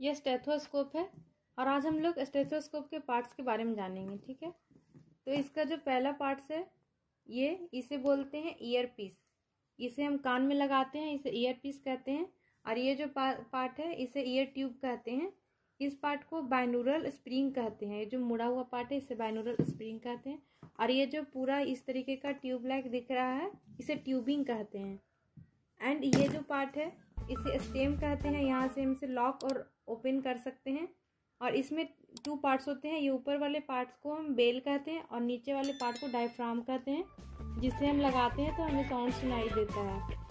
ये स्टेथोस्कोप है और आज हम लोग स्टेथोस्कोप के पार्ट्स के बारे में जानेंगे ठीक है तो इसका जो पहला पार्ट्स है ये इसे बोलते हैं ईयर पीस इसे हम कान में लगाते हैं इसे ईयर पीस कहते हैं और ये जो पार्ट है इसे ईयर ट्यूब कहते हैं इस पार्ट को बाइनूरल स्प्रिंग कहते हैं ये जो मुड़ा हुआ पार्ट है इसे बाइनूरल स्प्रिंग कहते हैं और ये जो पूरा इस तरीके का ट्यूब लाइक दिख रहा है इसे ट्यूबिंग कहते हैं एंड ये जो पार्ट है इसे स्टेम कहते हैं यहाँ से हम इसे लॉक और ओपन कर सकते हैं और इसमें टू पार्ट्स होते हैं ये ऊपर वाले पार्ट्स को हम बेल कहते हैं और नीचे वाले पार्ट को डायफ्राम कहते हैं जिसे हम लगाते हैं तो हमें साउंड सुनाई देता है